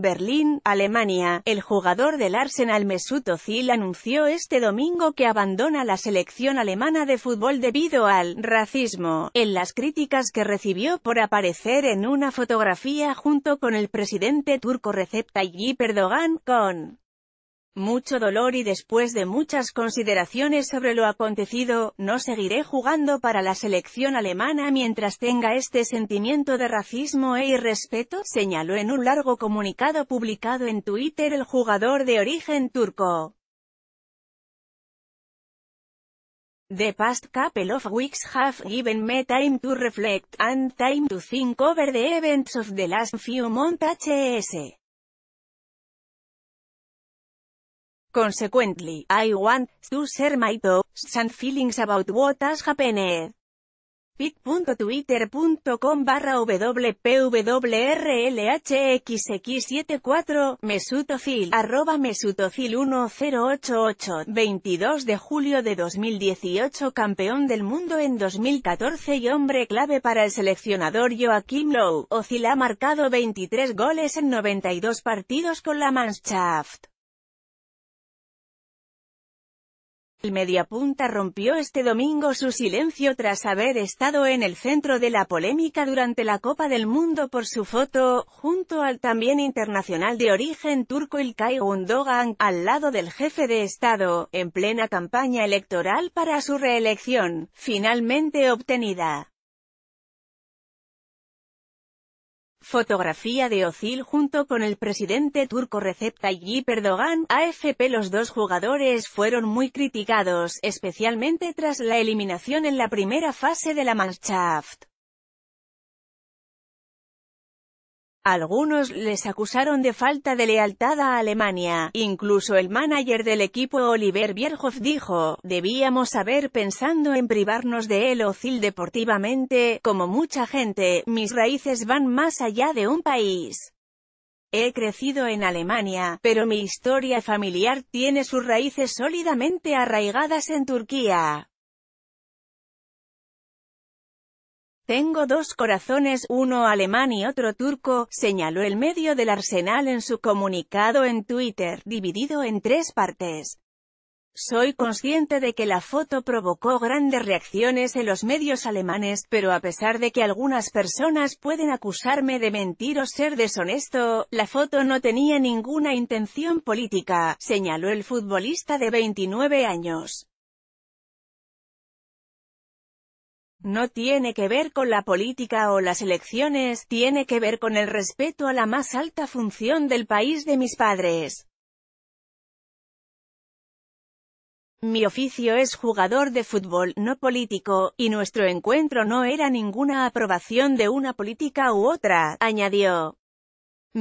Berlín, Alemania. El jugador del Arsenal Mesut Özil anunció este domingo que abandona la selección alemana de fútbol debido al racismo, en las críticas que recibió por aparecer en una fotografía junto con el presidente turco Recep Tayyip Erdogan, con mucho dolor y después de muchas consideraciones sobre lo acontecido, no seguiré jugando para la selección alemana mientras tenga este sentimiento de racismo e irrespeto, señaló en un largo comunicado publicado en Twitter el jugador de origen turco. The past couple of weeks have given me time to reflect and time to think over the events of the last few months Consequently, I want to share my thoughts and feelings about what has happened. Pit.twitter.com barra www.rlhxx74 mesutofil arroba 1088 22 de julio de 2018 campeón del mundo en 2014 y hombre clave para el seleccionador Joaquim Lowe. Ozil ha marcado 23 goles en 92 partidos con la Mannschaft. El mediapunta rompió este domingo su silencio tras haber estado en el centro de la polémica durante la Copa del Mundo por su foto, junto al también internacional de origen turco İlkay Gundogan, al lado del jefe de Estado, en plena campaña electoral para su reelección, finalmente obtenida. Fotografía de Ozil junto con el presidente turco Recep Tayyip Erdogan, AFP Los dos jugadores fueron muy criticados, especialmente tras la eliminación en la primera fase de la Mannschaft. Algunos les acusaron de falta de lealtad a Alemania, incluso el manager del equipo Oliver Bierhoff dijo, debíamos haber pensando en privarnos de él Ocil deportivamente, como mucha gente, mis raíces van más allá de un país. He crecido en Alemania, pero mi historia familiar tiene sus raíces sólidamente arraigadas en Turquía. Tengo dos corazones, uno alemán y otro turco, señaló el medio del Arsenal en su comunicado en Twitter, dividido en tres partes. Soy consciente de que la foto provocó grandes reacciones en los medios alemanes, pero a pesar de que algunas personas pueden acusarme de mentir o ser deshonesto, la foto no tenía ninguna intención política, señaló el futbolista de 29 años. No tiene que ver con la política o las elecciones, tiene que ver con el respeto a la más alta función del país de mis padres. Mi oficio es jugador de fútbol, no político, y nuestro encuentro no era ninguna aprobación de una política u otra, añadió.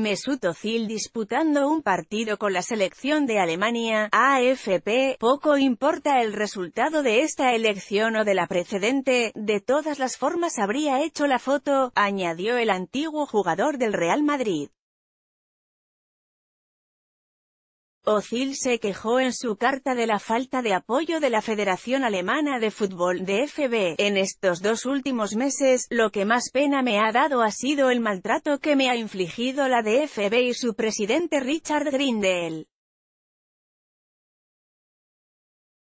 Mesut Özil disputando un partido con la selección de Alemania, AFP, poco importa el resultado de esta elección o de la precedente, de todas las formas habría hecho la foto, añadió el antiguo jugador del Real Madrid. Ozil se quejó en su carta de la falta de apoyo de la Federación Alemana de Fútbol DFB. En estos dos últimos meses, lo que más pena me ha dado ha sido el maltrato que me ha infligido la DFB y su presidente Richard Grindel.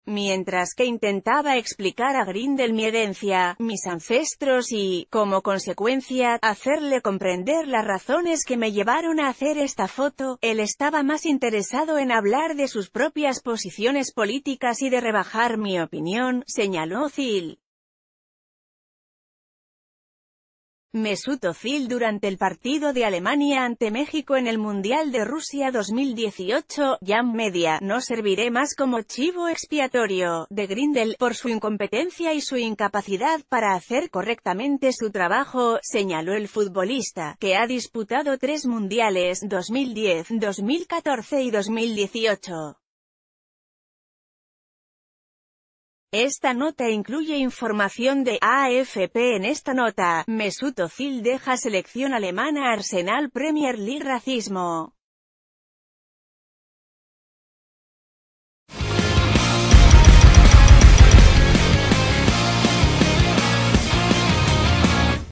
Mientras que intentaba explicar a Grindel mi herencia, mis ancestros y, como consecuencia, hacerle comprender las razones que me llevaron a hacer esta foto, él estaba más interesado en hablar de sus propias posiciones políticas y de rebajar mi opinión, señaló Zil. Mesut Özil durante el partido de Alemania ante México en el Mundial de Rusia 2018, Jam Media, no serviré más como chivo expiatorio, de Grindel, por su incompetencia y su incapacidad para hacer correctamente su trabajo, señaló el futbolista, que ha disputado tres Mundiales, 2010, 2014 y 2018. Esta nota incluye información de AFP en esta nota. Mesut Özil deja selección alemana Arsenal Premier League Racismo.